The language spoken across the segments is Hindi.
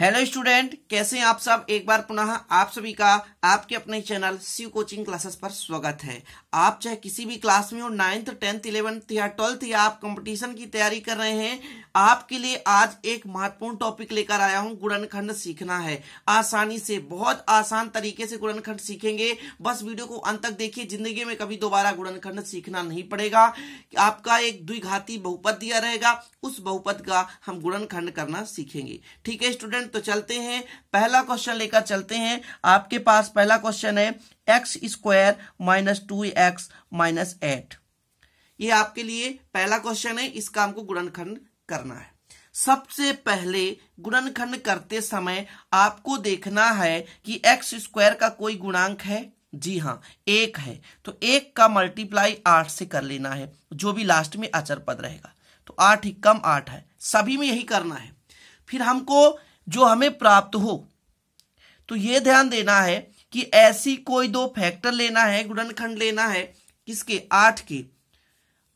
हेलो स्टूडेंट कैसे हैं आप सब एक बार पुनः आप सभी का आपके अपने चैनल शिव कोचिंग क्लासेस पर स्वागत है आप चाहे किसी भी क्लास में हो नाइन्थ टेंथ इलेवेंथ या ट्वेल्थ या आप कंपटीशन की तैयारी कर रहे हैं आपके लिए आज एक महत्वपूर्ण टॉपिक लेकर आया हूं गुणनखंड सीखना है आसानी से बहुत आसान तरीके से गुणनखंड सीखेंगे बस वीडियो को अंत तक देखिए जिंदगी में कभी दोबारा गुणनखंड सीखना नहीं पड़ेगा आपका एक द्विघाती बहुपद दिया रहेगा उस बहुपद का हम गुणनखंड करना सीखेंगे ठीक है स्टूडेंट क्वेश्चन तो चलते हैं पहला क्वेश्चन लेकर चलते हैं आपके पास पहला क्वेश्चन है x square minus two x minus eight ये आपके लिए पहला क्वेश्चन है इस काम को गुणनखंड करना है सबसे पहले गुणनखंड करते समय आपको देखना है कि एक्स स्क्वायर का कोई गुणांक है जी हाँ एक है तो एक का मल्टीप्लाई आठ से कर लेना है जो भी लास्ट में अचर पद रहेगा तो आठ ही कम आठ है सभी में यही करना है फिर हमको जो हमें प्राप्त हो तो ये ध्यान देना है कि ऐसी कोई दो फैक्टर लेना है गुणनखंड लेना है किसके आठ के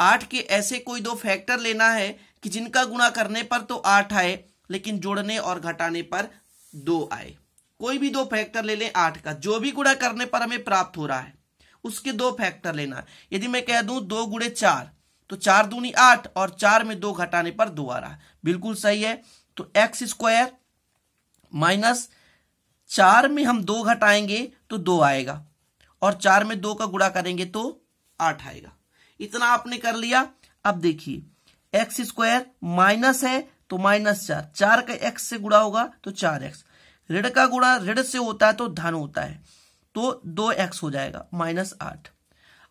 आठ के ऐसे कोई दो फैक्टर लेना है कि जिनका गुणा करने पर तो आठ आए लेकिन जोड़ने और घटाने पर दो आए कोई भी दो फैक्टर ले लें आठ का जो भी गुणा करने पर हमें प्राप्त हो रहा है उसके दो फैक्टर लेना यदि मैं कह दूं दो गुड़े चार तो चार दूनी आठ और चार में दो घटाने पर दो आ रहा है बिल्कुल सही है तो एक्स स्क्वायर माइनस चार में हम दो घटाएंगे तो दो आएगा और चार में दो का गुड़ा करेंगे तो आठ आएगा इतना आपने कर लिया अब देखिए एक्स स्क्वायर माइनस है तो माइनस चार चार का एक्स से गुड़ा होगा तो चार एक्स ऋण का गुड़ा ऋण से होता है तो धन होता है तो दो एक्स हो जाएगा माइनस आठ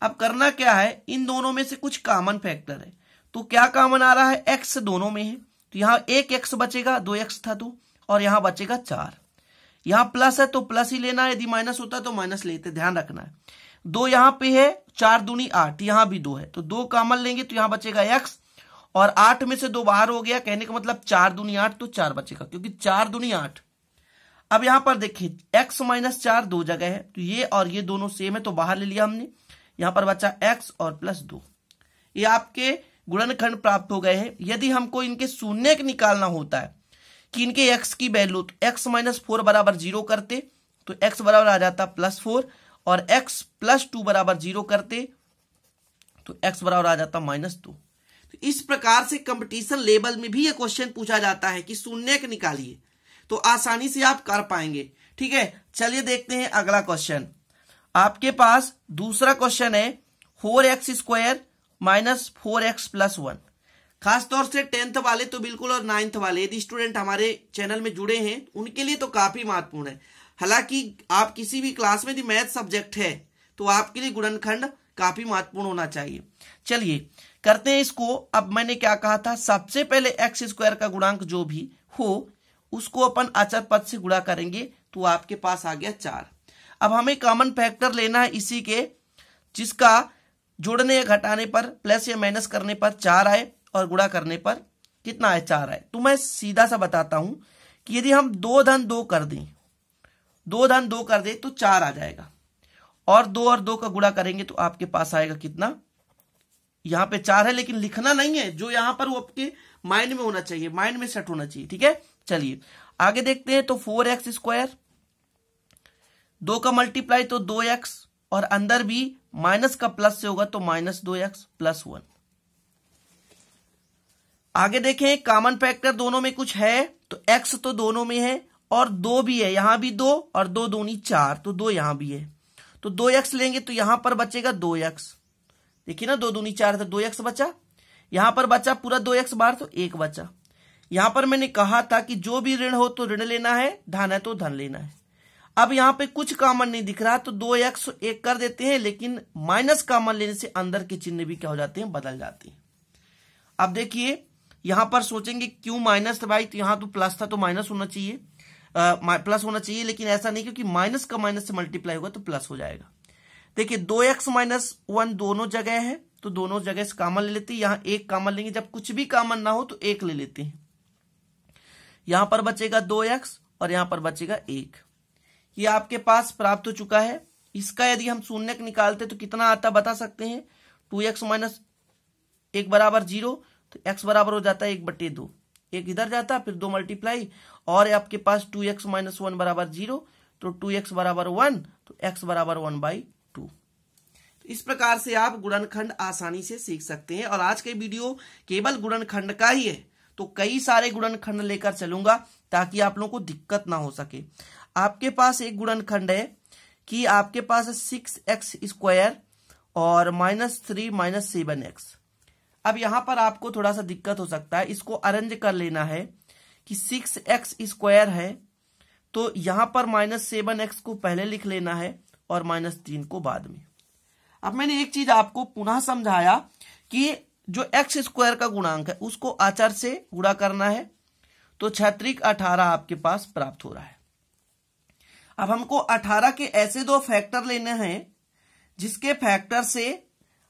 अब करना क्या है इन दोनों में से कुछ कॉमन फैक्टर है तो क्या कॉमन आ रहा है एक्स दोनों में है तो यहां एक एक्स बचेगा दो एक्स था तो और यहां बचेगा चार यहां प्लस है तो प्लस ही लेना है यदि माइनस होता है तो माइनस लेते ध्यान रखना है दो यहां पे है चार दूनी आठ यहां भी दो है तो दो कामल लेंगे तो यहां बचेगा एक्स और आठ में से दो बाहर हो गया कहने का मतलब चार दूनी आठ तो चार बचेगा क्योंकि चार दूनी आठ अब यहां पर देखिए एक्स माइनस चार दो जगह है तो ये और ये दोनों सेम है तो बाहर ले लिया हमने यहां पर बचा एक्स और प्लस दो ये आपके गुणनखंड प्राप्त हो गए हैं यदि हमको इनके शून्य निकालना होता है कि इनके एक्स की वैल्यू तो एक्स माइनस फोर बराबर जीरो करते तो एक्स बराबर आ जाता प्लस फोर और एक्स प्लस टू बराबर जीरो करते तो एक्स बराबर आ जाता माइनस टू तो इस प्रकार से कंपटीशन लेवल में भी ये क्वेश्चन पूछा जाता है कि शून्य के निकालिए तो आसानी से आप कर पाएंगे ठीक है चलिए देखते हैं अगला क्वेश्चन आपके पास दूसरा क्वेश्चन है four x square minus four x plus one खास तौर से टेंथ वाले तो बिल्कुल और नाइन्थ वाले यदि स्टूडेंट हमारे चैनल में जुड़े हैं उनके लिए तो काफी महत्वपूर्ण है हालांकि आप किसी भी क्लास में यदि मैथ सब्जेक्ट है तो आपके लिए गुणनखंड काफी महत्वपूर्ण होना चाहिए चलिए करते हैं इसको अब मैंने क्या कहा था सबसे पहले एक्स स्क्वायर का गुणांक जो भी हो उसको अपन अचर पद से गुणा करेंगे तो आपके पास आ गया चार अब हमें कॉमन फैक्टर लेना है इसी के जिसका जोड़ने या घटाने पर प्लस या माइनस करने पर चार आए और गुड़ा करने पर कितना है चार आए तो मैं सीधा सा बताता हूं कि यदि हम दो धन दो कर दें दो धन दो कर दें तो चार आ जाएगा और दो और दो का गुणा करेंगे तो आपके पास आएगा कितना यहां पे चार है लेकिन लिखना नहीं है जो यहां पर वो आपके माइंड में होना चाहिए माइंड में सेट होना चाहिए ठीक है चलिए आगे देखते हैं तो फोर एक्स स्क्वायर दो का मल्टीप्लाई तो दो एक्स और अंदर भी माइनस का प्लस से होगा तो माइनस दो एक्स प्लस वन आगे देखें कॉमन फैक्टर दोनों में कुछ है तो एक्स तो दोनों में है और दो भी है यहां भी दो और दो दोनी चार तो दो यहां भी है तो दो एक्स लेंगे तो यहां पर बचेगा दो एक्स देखिए ना दो दूनी चार था तो दो एक्स बचा यहां पर बचा पूरा दो एक्स बार तो एक बचा यहां पर मैंने कहा था कि जो भी ऋण हो तो ऋण लेना है धन है तो धन लेना है अब यहां पे कुछ कॉमन नहीं दिख रहा तो दो एक्स एक कर देते हैं लेकिन माइनस कॉमन लेने से अंदर के चिन्ह भी क्या हो जाते हैं बदल जाते हैं अब देखिए यहां पर सोचेंगे क्यों माइनस था भाई तो यहां तो प्लस था तो माइनस होना चाहिए आ, प्लस होना चाहिए लेकिन ऐसा नहीं क्योंकि माइनस का माइनस से मल्टीप्लाई होगा तो प्लस हो जाएगा देखिए दो एक्स माइनस वन दोनों जगह है तो दोनों जगह से कामन ले लेते हैं यहां एक कामन लेंगे जब कुछ भी कामन ना हो तो एक ले लेते हैं यहां पर बचेगा दो एक्स और यहां पर बचेगा एक ये आपके पास प्राप्त हो चुका है इसका यदि हम शून्य निकालते तो कितना आता बता सकते हैं टू एक्स माइनस एक बराबर जीरो तो एक्स बराबर हो जाता है एक बटे दो एक इधर जाता है फिर दो मल्टीप्लाई और आपके पास टू एक्स माइनस वन बराबर जीरो तो टू एक्स बराबर वन तो एक्स बराबर वन बाई टू इस प्रकार से आप गुणनखंड आसानी से सीख सकते हैं और आज के वीडियो केवल गुणनखंड का ही है तो कई सारे गुणनखंड लेकर चलूंगा ताकि आप लोगों को दिक्कत ना हो सके आपके पास एक गुणनखंड है कि आपके पास सिक्स एक्स स्क्वायर और minus three minus seven x अब यहां पर आपको थोड़ा सा दिक्कत हो सकता है इसको अरेंज कर लेना है कि सिक्स एक्स स्क्वायर है तो यहां पर माइनस सेवन एक्स को पहले लिख लेना है और माइनस तीन को बाद में अब मैंने एक चीज आपको पुनः समझाया कि जो एक्स स्क्वायर का गुणांक है उसको आचार से गुणा करना है तो छत्रिक अठारह आपके पास प्राप्त हो रहा है अब हमको अठारह के ऐसे दो फैक्टर लेने हैं जिसके फैक्टर से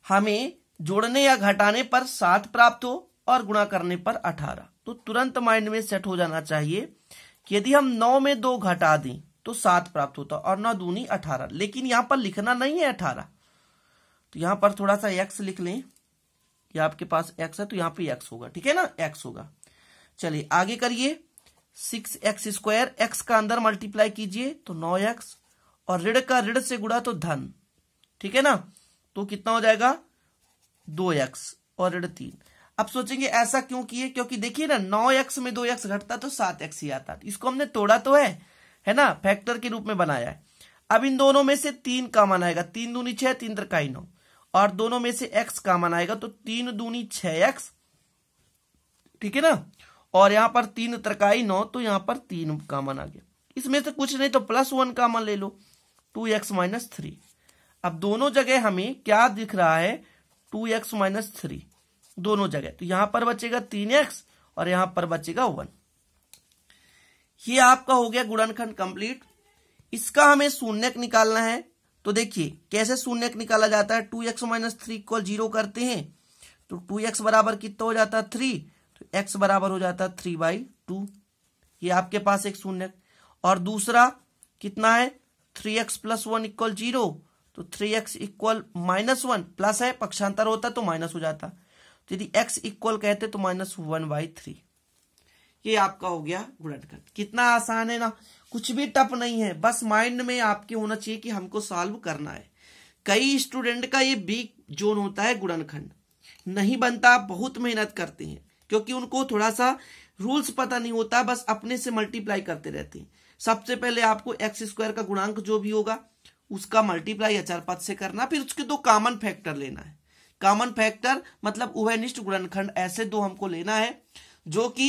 हमें जोड़ने या घटाने पर सात प्राप्त हो और गुणा करने पर अठारह तो तुरंत माइंड में सेट हो जाना चाहिए कि यदि हम नौ में दो घटा दें तो सात प्राप्त होता और नौ दूनी अठारह लेकिन यहां पर लिखना नहीं है अठारह तो यहां पर थोड़ा सा एक्स लिख लें या आपके पास एक्स है तो यहां पर एक्स होगा ठीक है ना एक्स होगा चलिए आगे करिए सिक्स एक्स स्क्वायर एक्स का अंदर मल्टीप्लाई कीजिए तो नौ एक्स और ऋण का ऋण से गुड़ा तो धन ठीक है ना तो कितना हो जाएगा दो एक्स और ऋण तीन अब सोचेंगे ऐसा क्यों किए क्योंकि देखिए ना नौ एक्स में दो एक्स घटता तो सात एक्स ही आता इसको हमने तोड़ा तो है है ना फैक्टर के रूप में बनाया है अब इन दोनों में से तीन कामन आएगा तीन दूनी छह तीन तरकाई नौ और दोनों में से एक्स कामन आएगा तो तीन दूनी छह एक्स ठीक है ना और यहां पर तीन तरकाई नौ तो यहां पर तीन कामन आ गया इसमें से कुछ नहीं तो प्लस वन कामन ले लो टू एक्स माइनस थ्री अब दोनों जगह हमें क्या दिख रहा है टू एक्स माइनस थ्री दोनों जगह तो यहां पर बचेगा तीन एक्स और यहां पर बचेगा वन ये आपका हो गया गुणनखंड कंप्लीट इसका हमें शून्यक निकालना है तो देखिए कैसे शून्यक निकाला जाता है two x minus three equal zero करते हैं तो टू एक्स बराबर कितना हो जाता है थ्री तो एक्स बराबर हो जाता है थ्री बाई टू ये आपके पास एक शून्य और दूसरा कितना है three x plus one equal zero तो three x equal minus one plus है पक्षांतर होता तो माइनस हो जाता तो यदि एक्स इक्वल कहते तो माइनस वन बाई थ्री ये आपका हो गया गुणनखंड कितना आसान है ना कुछ भी टप नहीं है बस माइंड में आपके होना चाहिए कि हमको सॉल्व करना है कई स्टूडेंट का ये बीक जोन होता है गुणनखंड नहीं बनता बहुत मेहनत करते हैं क्योंकि उनको थोड़ा सा रूल्स पता नहीं होता बस अपने से मल्टीप्लाई करते रहते हैं सबसे पहले आपको एक्स स्क्वायर का गुणांक जो भी होगा उसका मल्टीप्लाई अचार पद से करना फिर उसके दो कॉमन फैक्टर लेना है कॉमन फैक्टर मतलब उभयनिष्ठ गुणनखंड ऐसे दो हमको लेना है जो कि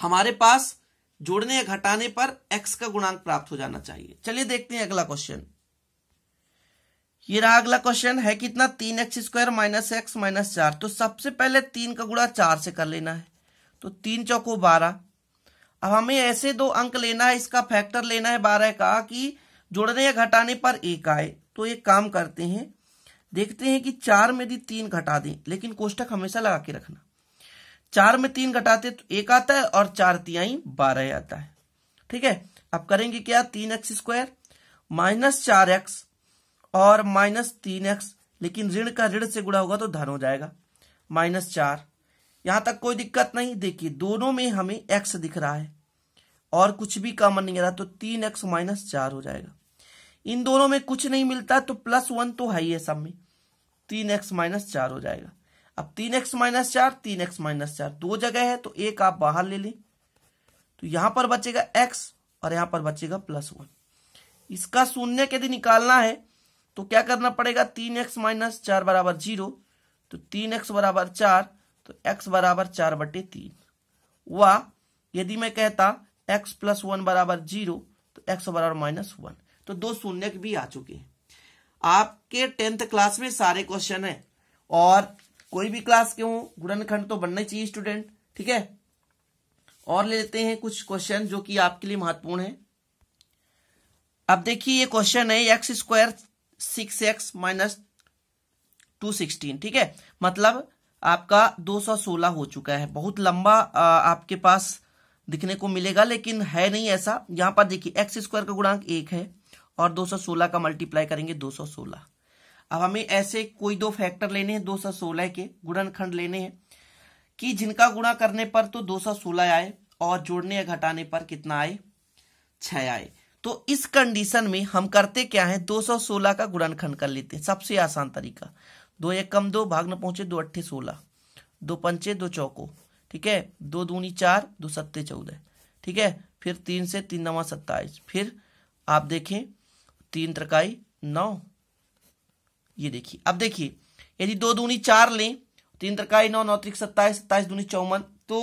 हमारे पास जोड़ने या घटाने पर एक्स का गुणांक प्राप्त हो जाना चाहिए चलिए देखते हैं अगला क्वेश्चन ये रहा अगला क्वेश्चन है कितना तीन x square minus x minus चार तो सबसे पहले तीन का गुणा चार से कर लेना है तो तीन चौको बारह अब हमें ऐसे दो अंक लेना है इसका फैक्टर लेना है बारह का कि जोड़ने या घटाने पर एक आए तो एक काम करते हैं देखते हैं कि चार में यदि तीन घटा दें लेकिन कोष्टक हमेशा लगा के रखना चार में तीन घटाते तो एक आता है और चार तियाई बारह आता है ठीक है अब करेंगे क्या तीन एक्स स्क्वायर माइनस चार एक्स और माइनस तीन एक्स लेकिन ऋण का ऋण से गुणा होगा तो धन हो जाएगा माइनस चार यहां तक कोई दिक्कत नहीं देखिए दोनों में हमें एक्स दिख रहा है और कुछ भी कॉमन नहीं रहा तो तीन एक्स माइनस चार हो जाएगा इन दोनों में कुछ नहीं मिलता तो प्लस वन तो है ही है सब में तीन एक्स माइनस चार हो जाएगा अब तीन एक्स माइनस चार तीन एक्स माइनस चार दो जगह है तो एक आप बाहर ले लें तो यहां पर बचेगा एक्स और यहां पर बचेगा प्लस वन इसका शून्य यदि निकालना है तो क्या करना पड़ेगा तीन एक्स माइनस चार बराबर जीरो तो तीन एक्स बराबर चार तो एक्स बराबर चार बटे तीन व यदि मैं कहता एक्स प्लस वन बराबर जीरो तो एक्स बराबर माइनस वन तो दो शून्य भी आ चुके हैं आपके टेंथ क्लास में सारे क्वेश्चन है और कोई भी क्लास के हो गुणनखंड तो बनना चाहिए स्टूडेंट ठीक है और ले लेते हैं कुछ क्वेश्चन जो कि आपके लिए महत्वपूर्ण है अब देखिए ये क्वेश्चन है x square six x minus two sixteen ठीक है मतलब आपका 216 हो चुका है बहुत लंबा आपके पास दिखने को मिलेगा लेकिन है नहीं ऐसा यहां पर देखिए एक्स स्क्वायर का गुणांक एक है और 216 का मल्टीप्लाई करेंगे 216 अब हमें ऐसे कोई दो फैक्टर लेने हैं 216 के गुणनखंड लेने हैं कि जिनका गुणा करने पर तो 216 आए और जोड़ने या घटाने पर कितना आए छ आए तो इस कंडीशन में हम करते क्या है 216 का गुणनखंड कर लेते हैं सबसे आसान तरीका दो एक कम दो भाग न पहुंचे दो अट्ठे सोलह दो पंचे दो चौको ठीक है दो दूनी चार दो सत्ते चौदह ठीक है फिर तीन से तीन नवा सत्ताईस फिर आप देखें तीन त्रकाई नौ ये देखिए अब देखिए यदि दो दूनी चार लें तीन त्रकाई नौ नौ त्रिक सत्ताईस सत्ताईस दूनी चौवन तो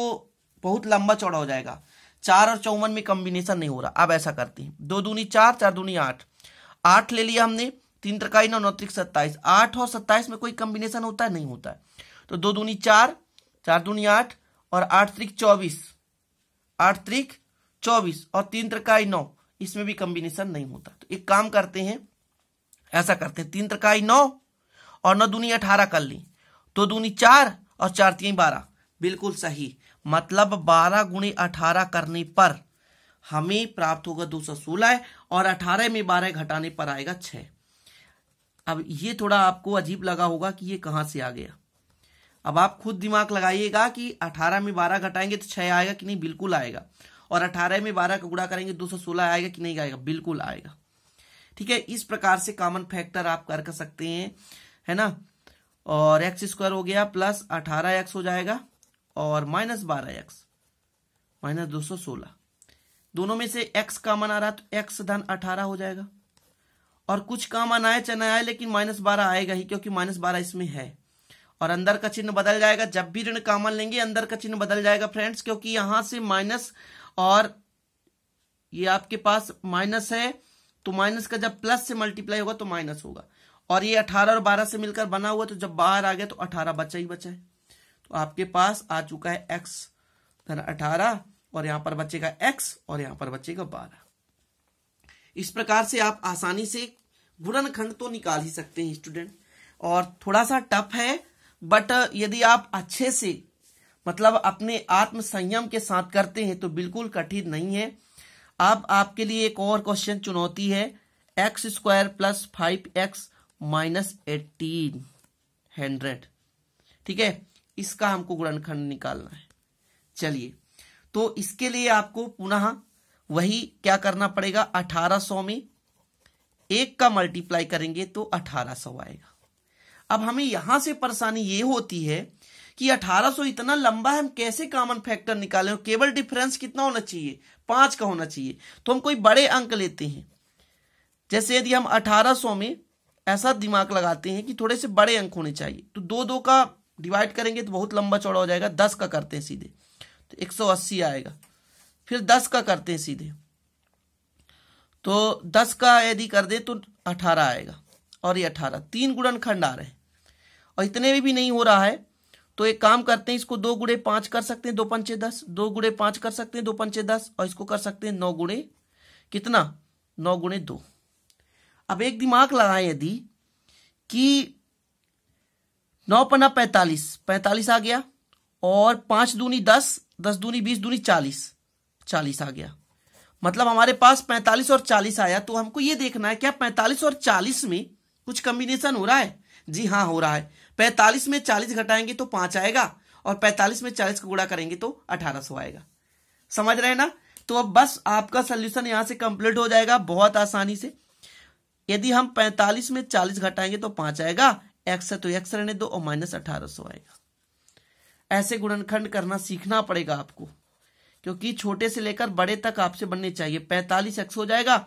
बहुत लंबा चौड़ा हो जाएगा चार और चौवन में कॉम्बिनेशन नहीं हो रहा अब ऐसा करते हैं दो दूनी चार चार दूनी आठ आठ ले लिया हमने तीन त्रकाई नौ नौ त्रिक सत्ताईस आठ और सत्ताईस में कोई कॉम्बिनेशन होता है नहीं होता है तो दो दूनी चार चार दूनी आठ और आठ त्रिक चौबीस आठ त्रिक चौबीस और तीन त्रकाई नौ इसमें भी कॉम्बिनेशन नहीं होता तो एक काम करते हैं ऐसा करते हैं तीन तरकाई नौ और नौ दूनी अठारह कर ली तो दूनी चार और चार तीन बारह बिल्कुल सही मतलब बारह गुणी अठारह करने पर हमें प्राप्त होगा दो सौ सोलह और अठारह में बारह घटाने पर आएगा छ अब ये थोड़ा आपको अजीब लगा होगा कि ये कहां से आ गया अब आप खुद दिमाग लगाइएगा कि अठारह में बारह घटाएंगे तो छह आएगा कि नहीं बिल्कुल आएगा और अठारह में बारह का गुड़ा करेंगे दो सौ आएगा कि नहीं आएगा बिल्कुल आएगा ठीक है इस प्रकार से कॉमन फैक्टर आप कर सकते हैं है ना और एक्स स्क्वायर हो गया प्लस अठारह एक्स हो जाएगा और माइनस बारह एक्स माइनस दो सौ सोलह दोनों में से एक्स कॉमन आ रहा तो एक्स धन अठारह हो जाएगा और कुछ काम आए चना आए लेकिन माइनस बारह आएगा ही क्योंकि माइनस बारह इसमें है और अंदर का चिन्ह बदल जाएगा जब भी ऋण कॉमन लेंगे अंदर का चिन्ह बदल जाएगा फ्रेंड्स क्योंकि यहां से माइनस और ये आपके पास माइनस है तो माइनस का जब प्लस से मल्टीप्लाई होगा तो माइनस होगा और ये अठारह और बारह से मिलकर बना हुआ तो जब बाहर आ गया तो अठारह बचा ही बचा है तो आपके पास आ चुका है एक्स धन अठारह और यहां पर बचेगा एक्स और यहां पर बचेगा बारह इस प्रकार से आप आसानी से गुणन खंड तो निकाल ही सकते हैं स्टूडेंट और थोड़ा सा टफ है बट यदि आप अच्छे से मतलब अपने आत्म संयम के साथ करते हैं तो बिल्कुल कठिन नहीं है अब आपके लिए एक और क्वेश्चन चुनौती है x square plus five x minus eighteen hundred ठीक है इसका हमको गुणनखंड निकालना है चलिए तो इसके लिए आपको पुनः वही क्या करना पड़ेगा अठारह सौ में एक का मल्टीप्लाई करेंगे तो अठारह सौ आएगा अब हमें यहां से परेशानी ये होती है कि 1800 इतना लंबा है हम कैसे कॉमन फैक्टर निकाले और केवल डिफरेंस कितना होना चाहिए पांच का होना चाहिए तो हम कोई बड़े अंक लेते हैं जैसे यदि हम 1800 में ऐसा दिमाग लगाते हैं कि थोड़े से बड़े अंक होने चाहिए तो दो दो का डिवाइड करेंगे तो बहुत लंबा चौड़ा हो जाएगा दस का करते हैं सीधे तो एक सौ अस्सी आएगा फिर दस का करते हैं सीधे तो दस का यदि कर दे तो अठारह आएगा और ये अठारह तीन गुणनखंड आ रहे हैं और इतने भी नहीं हो रहा है तो एक काम करते हैं इसको दो गुड़े पांच कर सकते हैं दो पंचे दस दो गुड़े पांच कर सकते हैं दो पंचे दस और इसको कर सकते हैं नौ गुड़े कितना नौ गुणे दो अब एक दिमाग लगाए यदि कि नौ पन्ना पैतालीस पैंतालीस आ गया और पांच दूनी दस दस दूनी बीस दूनी चालीस चालीस आ गया मतलब हमारे पास पैंतालीस और चालीस आया तो हमको ये देखना है क्या पैंतालीस और चालीस में कुछ कॉम्बिनेशन हो रहा है जी हाँ हो रहा है पैंतालीस में चालीस घटाएंगे तो पांच आएगा और पैंतालीस में चालीस को गुड़ा करेंगे तो अठारह सौ आएगा समझ रहे हैं ना तो अब बस आपका सोल्यूशन यहां से कंप्लीट हो जाएगा बहुत आसानी से यदि हम 45 में 40 घटाएंगे तो पांच आएगा एक्स तो एक्स रहने दो और माइनस अठारह आएगा ऐसे गुणनखंड करना सीखना पड़ेगा आपको क्योंकि छोटे से लेकर बड़े तक आपसे बनने चाहिए पैंतालीस एक्स हो जाएगा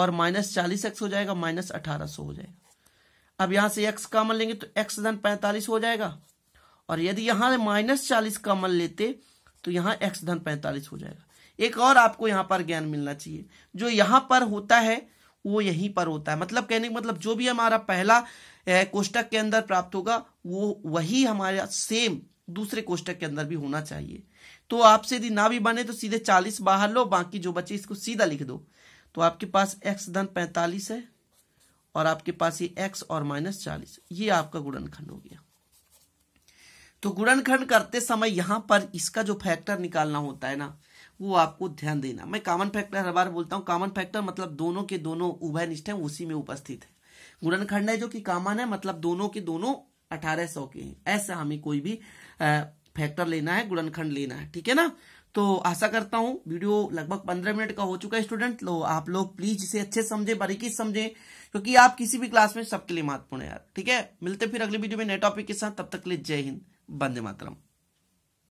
और माइनस चालीस एक्स हो जाएगा माइनस अठारह सौ हो जाएगा अब यहां से एक्स कॉमन लेंगे तो एक्स धन पैंतालीस हो जाएगा और यदि यहां माइनस चालीस कॉमन लेते तो यहां एक्स धन पैंतालीस हो जाएगा एक और आपको यहां पर ज्ञान मिलना चाहिए जो यहां पर होता है वो यहीं पर होता है मतलब कहने का मतलब जो भी हमारा पहला कोष्टक के अंदर प्राप्त होगा वो वही हमारा सेम दूसरे कोष्टक के अंदर भी होना चाहिए तो आपसे यदि ना भी बने तो सीधे चालीस बाहर लो बाकी जो बचे इसको सीधा लिख दो तो आपके पास एक्स धन पैंतालीस है और आपके पास ये एक्स और माइनस चालीस ये आपका गुणनखंड हो गया तो गुणनखंड करते समय यहां पर इसका जो फैक्टर निकालना होता है ना वो आपको ध्यान देना मैं कॉमन फैक्टर हर बार बोलता हूँ कॉमन फैक्टर मतलब दोनों के दोनों उभय हैं उसी में उपस्थित है गुणनखंड है जो कि कॉमन है मतलब दोनों के दोनों अठारह सौ के हैं ऐसा हमें कोई भी फैक्टर लेना है गुणनखंड लेना है ठीक है ना तो आशा करता हूँ वीडियो लगभग पंद्रह मिनट का हो चुका है स्टूडेंट लो तो आप लोग प्लीज इसे अच्छे समझे बारीकी समझे क्योंकि आप किसी भी क्लास में सबके लिए महत्वपूर्ण है यार ठीक है मिलते फिर अगले वीडियो में नए टॉपिक के साथ तब तक के लिए जय हिंद बंदे मातरम